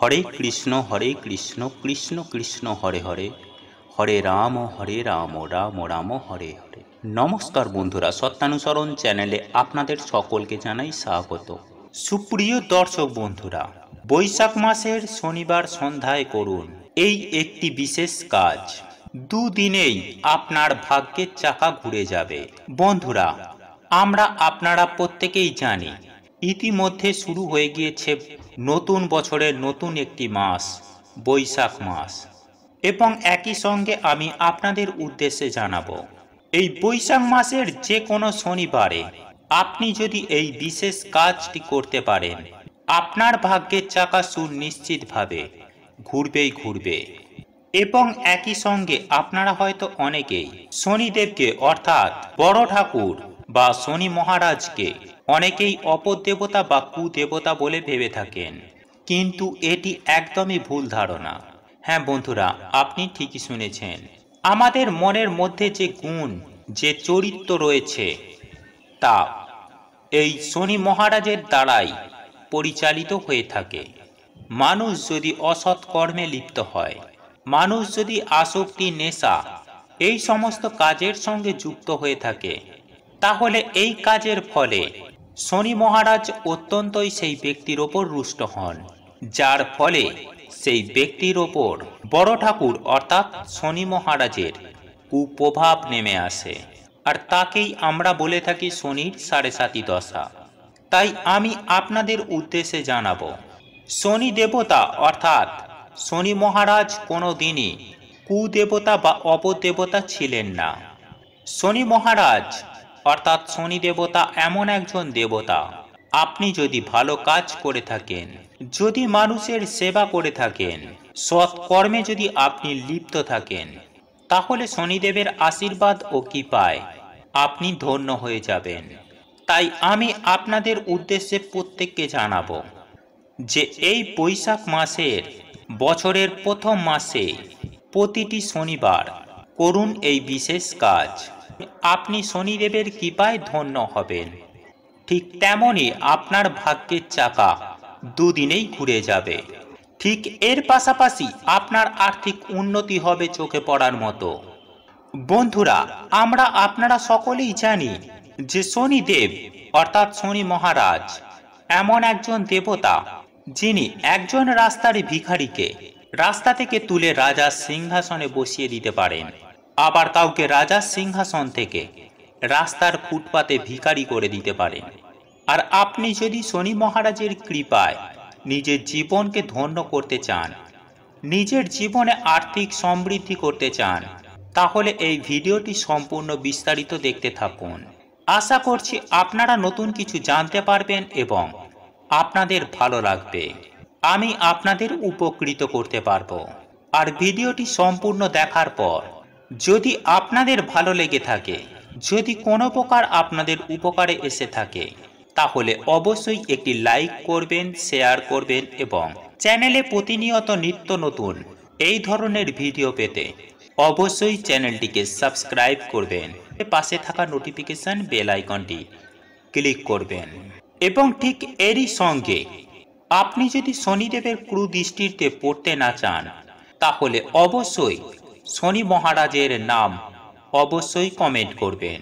হরে কৃষ্ণ হরে কৃষ্ণ কৃষ্ণ কৃষ্ণ হরে হরে হরে রাম হরে রাম রাম রাম হরে হরে নমস্কার বন্ধুরা সত্যানুসরণ চ্যানেলে আপনাদের সকলকে জানাই স্বাগত সুপ্রিয় দর্শক বন্ধুরা বৈশাখ মাসের শনিবার সন্ধ্যায় করুন এই একটি বিশেষ কাজ দুদিনেই আপনার ভাগ্যের চাকা ঘুরে যাবে বন্ধুরা আমরা আপনারা প্রত্যেকেই জানি ইতিমধ্যে শুরু হয়ে গিয়েছে নতুন বছরের নতুন একটি মাস বৈশাখ মাস এবং একই সঙ্গে আমি আপনাদের উদ্দেশ্যে জানাব এই বৈশাখ মাসের যে কোনো শনিবারে আপনি যদি এই বিশেষ কাজটি করতে পারেন আপনার ভাগ্যের চাকা সুনিশ্চিতভাবে ঘুরবেই ঘুরবে এবং একই সঙ্গে আপনারা হয়তো অনেকেই শনিদেবকে অর্থাৎ বড় ঠাকুর বা শনি মহারাজকে অনেকেই অপদেবতা বা কুদেবতা বলে ভেবে থাকেন কিন্তু এটি একদমই ভুল ধারণা হ্যাঁ বন্ধুরা আপনি ঠিকই শুনেছেন আমাদের মনের মধ্যে যে গুণ যে চরিত্র রয়েছে তা এই শনি মহারাজের দ্বারাই পরিচালিত হয়ে থাকে মানুষ যদি অসৎ কর্মে লিপ্ত হয় মানুষ যদি আসক্তি নেশা এই সমস্ত কাজের সঙ্গে যুক্ত হয়ে থাকে তাহলে এই কাজের ফলে শনি মহারাজ অত্যন্তই সেই ব্যক্তির ওপর রুষ্ট হন যার ফলে সেই ব্যক্তির ওপর বড় ঠাকুর অর্থাৎ শনি মহারাজের কুপ্রভাব নেমে আসে আর তাকেই আমরা বলে থাকি শনির সাড়ে সাতি দশা তাই আমি আপনাদের উদ্দেশ্যে জানাব শনি দেবতা অর্থাৎ শনি মহারাজ কোনো দিনই কুদেবতা বা অপদেবতা ছিলেন না শনি মহারাজ অর্থাৎ শনি দেবতা এমন একজন দেবতা আপনি যদি ভালো কাজ করে থাকেন যদি মানুষের সেবা করে থাকেন সৎ কর্মে যদি আপনি লিপ্ত থাকেন তাহলে শনিদেবের আশীর্বাদ ও কৃপায় আপনি ধন্য হয়ে যাবেন তাই আমি আপনাদের উদ্দেশ্যে প্রত্যেককে জানাব যে এই বৈশাখ মাসের বছরের প্রথম মাসে প্রতিটি শনিবার করুন এই বিশেষ কাজ আপনি শনিদেবের কৃপায় ধন্য হবেন ঠিক তেমনই আপনার ভাগ্যের চাকা দুদিনেই ঘুরে যাবে ঠিক এর পাশাপাশি আপনার আর্থিক উন্নতি হবে চোখে পড়ার মতো বন্ধুরা আমরা আপনারা সকলেই জানি যে শনিদেব অর্থাৎ শনি মহারাজ এমন একজন দেবতা যিনি একজন রাস্তার ভিখারিকে রাস্তা থেকে তুলে রাজার সিংহাসনে বসিয়ে দিতে পারেন আবার কাউকে রাজার সিংহাসন থেকে রাস্তার ফুটপাতে ভিকারি করে দিতে পারেন আর আপনি যদি শনি মহারাজের কৃপায় নিজের জীবনকে ধন্য করতে চান নিজের জীবনে আর্থিক সমৃদ্ধি করতে চান তাহলে এই ভিডিওটি সম্পূর্ণ বিস্তারিত দেখতে থাকুন আশা করছি আপনারা নতুন কিছু জানতে পারবেন এবং আপনাদের ভালো লাগবে আমি আপনাদের উপকৃত করতে পারব আর ভিডিওটি সম্পূর্ণ দেখার পর যদি আপনাদের ভালো লেগে থাকে যদি কোনো প্রকার আপনাদের উপকারে এসে থাকে তাহলে অবশ্যই একটি লাইক করবেন শেয়ার করবেন এবং চ্যানেলে প্রতিনিয়ত নিত্য নতুন এই ধরনের ভিডিও পেতে অবশ্যই চ্যানেলটিকে সাবস্ক্রাইব করবেন পাশে থাকা নোটিফিকেশান বেল আইকনটি ক্লিক করবেন এবং ঠিক এরই সঙ্গে আপনি যদি শনিদেবের ক্রু দৃষ্টিতে পড়তে না চান তাহলে অবশ্যই শনি মহারাজের নাম অবশ্যই কমেন্ট করবেন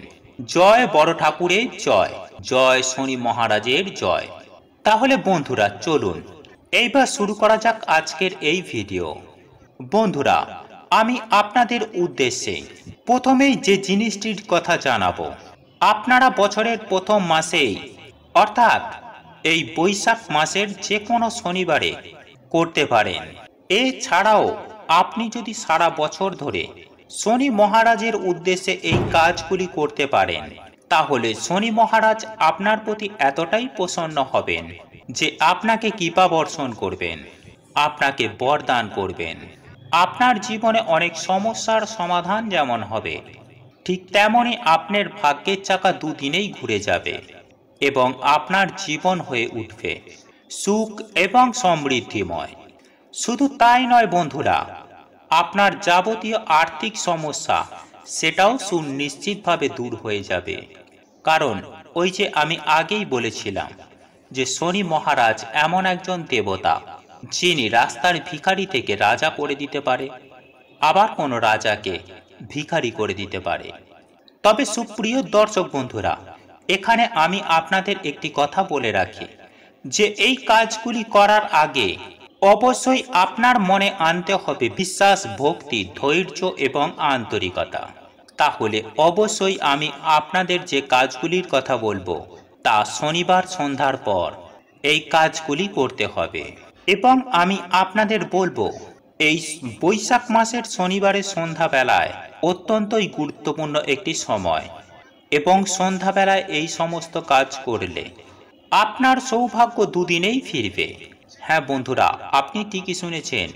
জয় বড় ঠাকুরের জয় জয় শনি মহারাজের জয় তাহলে বন্ধুরা চলুন এইবার শুরু করা যাক আজকের এই ভিডিও বন্ধুরা আমি আপনাদের উদ্দেশ্যে প্রথমেই যে জিনিসটির কথা জানাবো আপনারা বছরের প্রথম মাসেই অর্থাৎ এই বৈশাখ মাসের যে কোনো শনিবারে করতে পারেন এছাড়াও আপনি যদি সারা বছর ধরে শনি মহারাজের উদ্দেশ্যে এই কাজগুলি করতে পারেন তাহলে শনি মহারাজ আপনার প্রতি এতটাই প্রসন্ন হবেন যে আপনাকে কৃপা বর্ষণ করবেন আপনাকে বরদান করবেন আপনার জীবনে অনেক সমস্যার সমাধান যেমন হবে ঠিক তেমনই আপনার ভাগ্যের চাকা দুদিনেই ঘুরে যাবে এবং আপনার জীবন হয়ে উঠবে সুখ এবং সমৃদ্ধিময় শুধু তাই নয় বন্ধুরা আপনার যাবতীয় আর্থিক সমস্যা সেটাও সুনিশ্চিতভাবে দূর হয়ে যাবে কারণ ওই যে আমি আগেই বলেছিলাম যে শনি মহারাজ এমন একজন দেবতা যিনি রাস্তার ভিখারি থেকে রাজা করে দিতে পারে আবার কোনো রাজাকে ভিখারি করে দিতে পারে তবে সুপ্রিয় দর্শক বন্ধুরা এখানে আমি আপনাদের একটি কথা বলে রাখি যে এই কাজগুলি করার আগে অবশ্যই আপনার মনে আনতে হবে বিশ্বাস ভক্তি ধৈর্য এবং আন্তরিকতা তাহলে অবশ্যই আমি আপনাদের যে কাজগুলির কথা বলবো তা শনিবার সন্ধ্যার পর এই কাজগুলি করতে হবে এবং আমি আপনাদের বলবো এই বৈশাখ মাসের শনিবারের সন্ধ্যাবেলায় অত্যন্তই গুরুত্বপূর্ণ একটি সময় এবং সন্ধ্যাবেলায় এই সমস্ত কাজ করলে আপনার সৌভাগ্য দুদিনেই ফিরবে হ্যাঁ বন্ধুরা আপনি ঠিকই শুনেছেন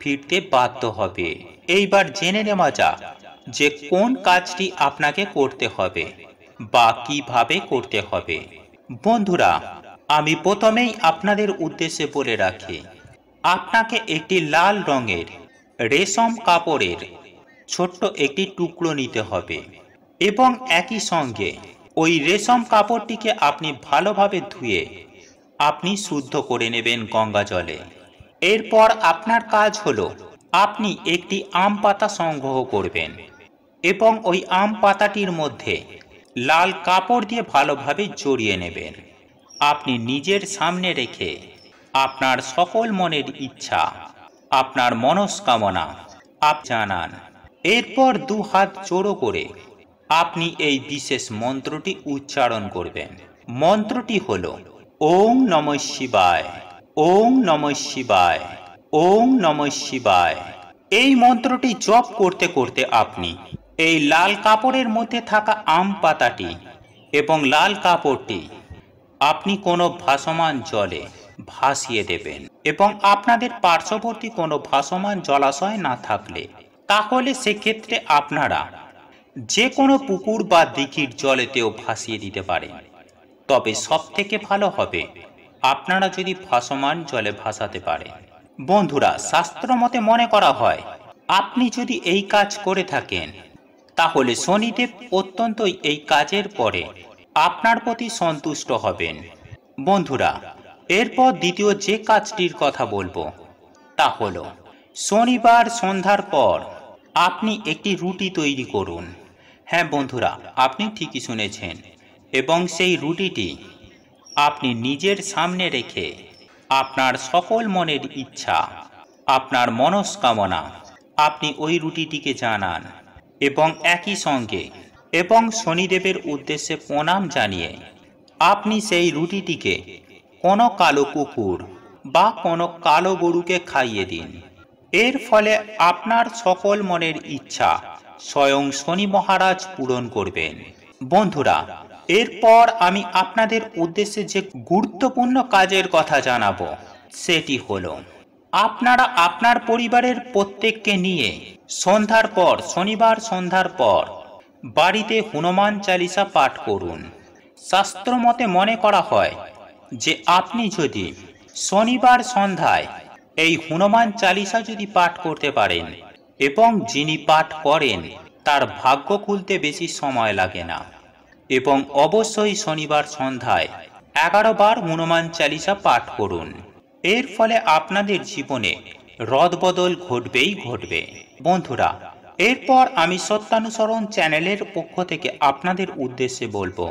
ফিরতে বাধ্য হবে এইবার জেনে নেওয়া যাক যে কোন কাজটি আপনাকে করতে হবে বা কিভাবে করতে হবে বন্ধুরা আমি প্রথমেই আপনাদের উদ্দেশ্যে বলে রাখি আপনাকে একটি লাল রঙের রেশম কাপড়ের ছোট্ট একটি টুকরো নিতে হবে এবং একই সঙ্গে ওই রেশম কাপড়টিকে আপনি ভালোভাবে ধুয়ে আপনি শুদ্ধ করে নেবেন গঙ্গা জলে এরপর আপনার কাজ হলো আপনি একটি আম পাতা সংগ্রহ করবেন এবং ওই আম পাতাটির মধ্যে লাল কাপড় দিয়ে ভালোভাবে জড়িয়ে নেবেন আপনি নিজের সামনে রেখে আপনার সকল মনের ইচ্ছা আপনার মনস্কামনা আপ জানান এরপর দু হাত জোড়ো করে আপনি এই বিশেষ মন্ত্রটি উচ্চারণ করবেন মন্ত্রটি হলো ওং নম শিবায় ওং নম শিবায় ওং নম শিবায় এই মন্ত্রটি জপ করতে করতে আপনি এই লাল কাপড়ের মধ্যে থাকা আম পাতাটি এবং লাল কাপড়টি আপনি কোনো ভাসমান জলে ভাসিয়ে দেবেন এবং আপনাদের পার্শ্ববর্তী কোনো ভাসমান জলাশয় না থাকলে তাহলে সেক্ষেত্রে আপনারা যে কোনো পুকুর বা দিঘির জলেতেও ভাসিয়ে দিতে পারেন তবে সব থেকে ভালো হবে আপনারা যদি ভাসমান জলে ভাসাতে পারে বন্ধুরা শাস্ত্র মতে মনে করা হয় আপনি যদি এই কাজ করে থাকেন তাহলে শনিদেব অত্যন্ত এই কাজের পরে আপনার প্রতি সন্তুষ্ট হবেন বন্ধুরা এরপর দ্বিতীয় যে কাজটির কথা বলবো তা হল শনিবার সন্ধ্যার পর আপনি একটি রুটি তৈরি করুন হ্যাঁ বন্ধুরা আপনি ঠিকই শুনেছেন এবং সেই রুটিটি আপনি নিজের সামনে রেখে আপনার সকল মনের ইচ্ছা আপনার মনস্কামনা আপনি ওই রুটিটিকে জানান এবং একই সঙ্গে এবং শনিদেবের উদ্দেশ্যে প্রণাম জানিয়ে আপনি সেই রুটিটিকে কোনো কালো কুকুর বা কোনো কালো গরুকে খাইয়ে দিন এর ফলে আপনার সকল মনের ইচ্ছা স্বয়ং শনি মহারাজ পূরণ করবেন বন্ধুরা এরপর আমি আপনাদের উদ্দেশ্যে যে গুরুত্বপূর্ণ কাজের কথা জানাবো সেটি হল আপনারা আপনার পরিবারের প্রত্যেককে নিয়ে সন্ধ্যার পর শনিবার সন্ধ্যার পর বাড়িতে হনুমান চালিসা পাঠ করুন শাস্ত্রমতে মনে করা হয় যে আপনি যদি শনিবার সন্ধ্যায় এই হনুমান চালিসা যদি পাঠ করতে পারেন এবং যিনি পাঠ করেন তার ভাগ্য খুলতে বেশি সময় লাগে না এবং অবশ্যই শনিবার সন্ধ্যায় এগারো বার হনুমান চালিসা পাঠ করুন এর ফলে আপনাদের জীবনে রদবদল ঘটবেই ঘটবে বন্ধুরা এরপর আমি সত্যানুসরণ চ্যানেলের পক্ষ থেকে আপনাদের উদ্দেশ্যে বলবো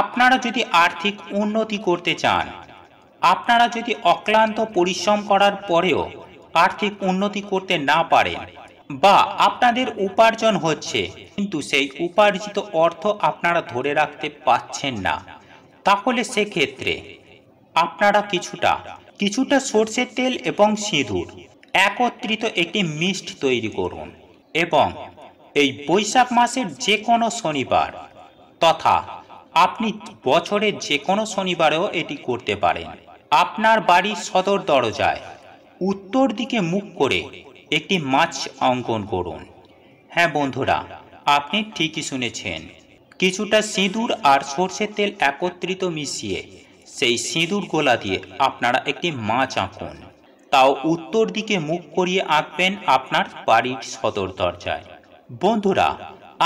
আপনারা যদি আর্থিক উন্নতি করতে চান আপনারা যদি অক্লান্ত পরিশ্রম করার পরেও আর্থিক উন্নতি করতে না পারেন বা আপনাদের উপার্জন হচ্ছে কিন্তু সেই উপার্জিত অর্থ আপনারা ধরে রাখতে পাচ্ছেন না তাহলে সেক্ষেত্রে আপনারা কিছুটা কিছুটা সর্ষের তেল এবং সিঁদুর একত্রিত একটি মিষ্ট তৈরি করুন এবং এই বৈশাখ মাসের যে কোনো শনিবার তথা আপনি বছরের যে কোনো শনিবারেও এটি করতে পারেন আপনার বাড়ির সদর দরজায় উত্তর দিকে মুখ করে একটি মাছ অঙ্কন করুন হ্যাঁ বন্ধুরা আপনি ঠিকই শুনেছেন কিছুটা সিঁদুর আর সর্ষের তেল একত্রিত মিশিয়ে সেই সিঁদুর গোলা দিয়ে আপনারা একটি মাছ আঁকুন তাও উত্তর দিকে মুখ করিয়ে আঁকবেন আপনার বাড়ির সদর দরজায় বন্ধুরা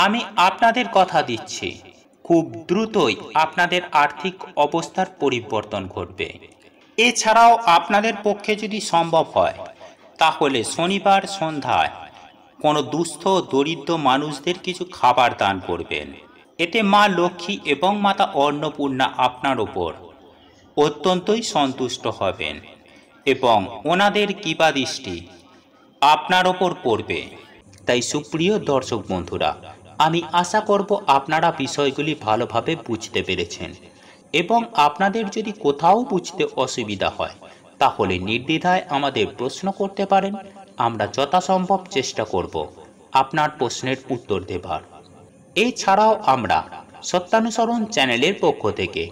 আমি আপনাদের কথা দিচ্ছি খুব দ্রুতই আপনাদের আর্থিক অবস্থার পরিবর্তন ঘটবে এছাড়াও আপনাদের পক্ষে যদি সম্ভব হয় তাহলে শনিবার সন্ধ্যায় কোনো দুস্থ দরিদ্র মানুষদের কিছু খাবার দান করবেন এতে মা লক্ষ্মী এবং মাতা অন্নপূর্ণা আপনার ওপর অত্যন্তই সন্তুষ্ট হবেন এবং ওনাদের দৃষ্টি আপনার ওপর পড়বে তাই সুপ্রিয় দর্শক বন্ধুরা আমি আশা করব আপনারা বিষয়গুলি ভালোভাবে বুঝতে পেরেছেন এবং আপনাদের যদি কোথাও বুঝতে অসুবিধা হয় তাহলে নির্দ্বিধায় আমাদের প্রশ্ন করতে পারেন আমরা যথাসম্ভব চেষ্টা করব আপনার প্রশ্নের উত্তর দেবার এছাড়াও আমরা সত্যানুসরণ চ্যানেলের পক্ষ থেকে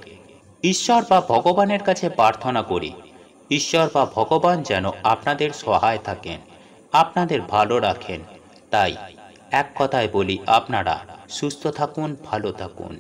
ঈশ্বর বা ভগবানের কাছে প্রার্থনা করি ঈশ্বর বা ভগবান যেন আপনাদের সহায় থাকেন আপনাদের ভালো রাখেন তাই এক কথায় বলি আপনারা সুস্থ থাকুন ভালো থাকুন